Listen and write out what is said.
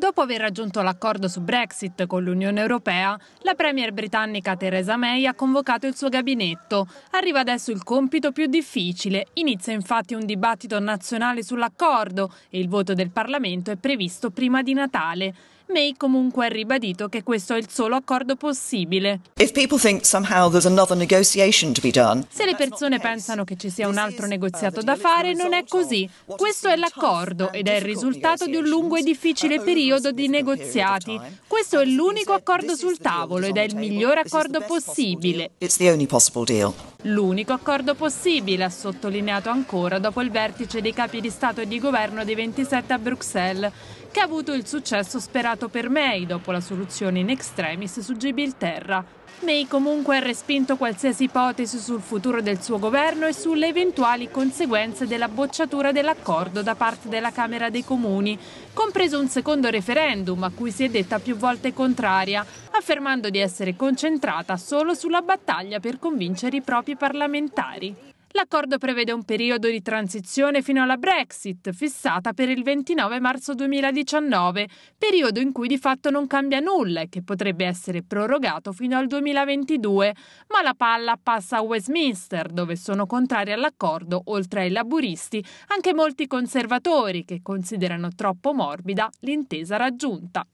Dopo aver raggiunto l'accordo su Brexit con l'Unione Europea, la Premier britannica Theresa May ha convocato il suo gabinetto. Arriva adesso il compito più difficile. Inizia infatti un dibattito nazionale sull'accordo e il voto del Parlamento è previsto prima di Natale. May comunque ha ribadito che questo è il solo accordo possibile. Se le persone pensano che ci sia un altro uh, negoziato da fare, non è così. Questo è l'accordo ed è il risultato di un lungo e difficile periodo di negoziati. Questo è l'unico accordo sul tavolo ed è il miglior accordo possibile. It's the only possible deal. L'unico accordo possibile, ha sottolineato ancora dopo il vertice dei capi di Stato e di Governo dei 27 a Bruxelles, che ha avuto il successo sperato per May dopo la soluzione in extremis su Gibilterra. May comunque ha respinto qualsiasi ipotesi sul futuro del suo governo e sulle eventuali conseguenze della bocciatura dell'accordo da parte della Camera dei Comuni, compreso un secondo referendum a cui si è detta più volte contraria, affermando di essere concentrata solo sulla battaglia per convincere i propri parlamentari. L'accordo prevede un periodo di transizione fino alla Brexit, fissata per il 29 marzo 2019, periodo in cui di fatto non cambia nulla e che potrebbe essere prorogato fino al 2022, ma la palla passa a Westminster, dove sono contrari all'accordo, oltre ai laburisti, anche molti conservatori che considerano troppo morbida l'intesa raggiunta.